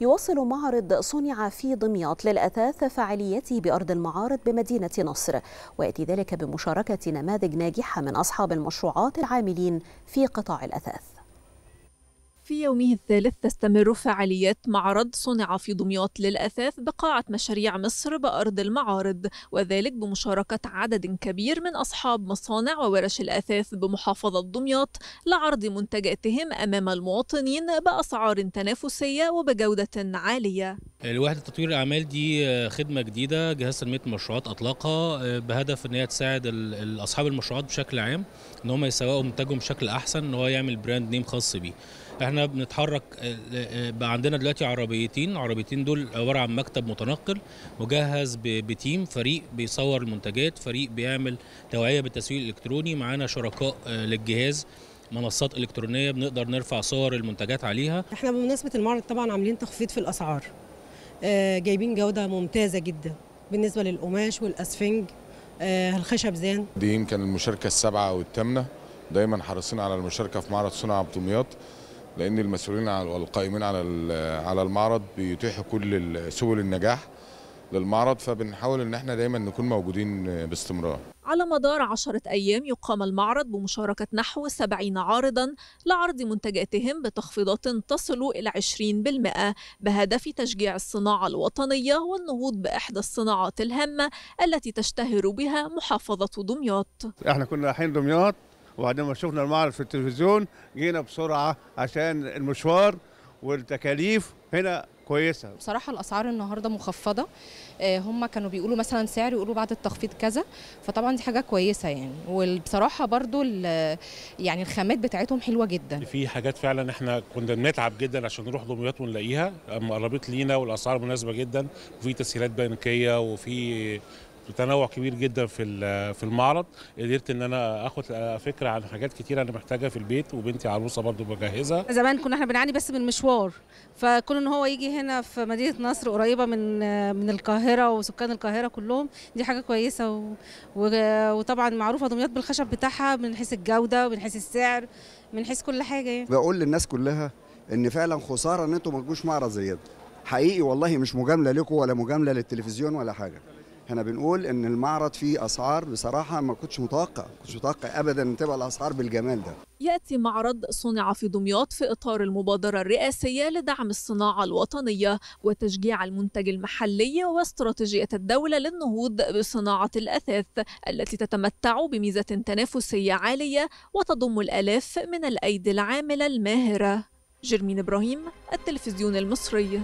يواصل معرض صنع في دمياط للأثاث فعاليته بأرض المعارض بمدينة نصر ويأتي ذلك بمشاركة نماذج ناجحة من أصحاب المشروعات العاملين في قطاع الأثاث في يومه الثالث تستمر فعاليات معرض صنع في دمياط للأثاث بقاعة مشاريع مصر بأرض المعارض وذلك بمشاركة عدد كبير من أصحاب مصانع وورش الأثاث بمحافظة دمياط لعرض منتجاتهم أمام المواطنين بأسعار تنافسية وبجودة عالية الوحدة تطوير الأعمال دي آه، خدمة جديدة جهاز تنمية المشروعات أطلقها آه، بهدف أن هي تساعد أصحاب المشروعات بشكل عام أن هم يسوقوا منتجهم بشكل أحسن أن هو يعمل براند نيم خاص بيه احنا بنتحرك آه، آه، آه، بقى عندنا دلوقتي عربيتين عربيتين دول عباره عن مكتب متنقل مجهز بتيم فريق بيصور المنتجات فريق بيعمل توعيه بالتسويق الالكتروني معانا شركاء للجهاز منصات الكترونيه بنقدر نرفع صور المنتجات عليها احنا بمناسبه المعرض طبعا عاملين تخفيض في الاسعار جايبين جوده ممتازه جدا بالنسبه للقماش والاسفنج الخشب زان دي يمكن المشاركه السابعه او الثامنه دايما حريصين على المشاركه في معرض صنع دمياط لان المسؤولين والقائمين على على المعرض بيتيحوا كل سبل النجاح للمعرض فبنحاول ان احنا دايما نكون موجودين باستمرار على مدار عشرة أيام يقام المعرض بمشاركة نحو 70 عارضا لعرض منتجاتهم بتخفيضات تصل إلى 20% بهدف تشجيع الصناعة الوطنية والنهوض بإحدى الصناعات الهامة التي تشتهر بها محافظة دمياط احنا كنا رايحين دمياط وبعدين ما شفنا المعرض في التلفزيون جينا بسرعه عشان المشوار والتكاليف هنا كويسه بصراحه الاسعار النهارده مخفضه آه، هم كانوا بيقولوا مثلا سعر يقولوا بعد التخفيض كذا فطبعا دي حاجه كويسه يعني وبصراحه برضو يعني الخامات بتاعتهم حلوه جدا في حاجات فعلا احنا كنا بنتعب جدا عشان نروح دمياط ونلاقيها اما قربت لينا والاسعار مناسبه جدا وفي تسهيلات بنكيه وفي تنوع كبير جدا في في المعرض قدرت ان انا اخد فكره عن حاجات كتير انا محتاجها في البيت وبنتي عروسه برضو بجهزها زمان كنا احنا بنعاني بس من مشوار فكون ان هو يجي هنا في مدينه نصر قريبه من من القاهره وسكان القاهره كلهم دي حاجه كويسه و... و... وطبعا معروفه دمياط بالخشب بتاعها من حيث الجوده ومن حيث السعر من حيث كل حاجه يعني بقول للناس كلها ان فعلا خساره ان انتم ما تجوش معرض زي ده حقيقي والله مش مجامله لكم ولا مجامله للتلفزيون ولا حاجه احنا بنقول ان المعرض فيه اسعار بصراحه ما كنتش متوقع كنتش متوقع ابدا ان تبقى الاسعار بالجمال ده ياتي معرض صنع في دمياط في اطار المبادره الرئاسيه لدعم الصناعه الوطنيه وتشجيع المنتج المحلي واستراتيجيه الدوله للنهوض بصناعه الاثاث التي تتمتع بميزه تنافسيه عاليه وتضم الالاف من الايدي العامله الماهره جرمين ابراهيم التلفزيون المصري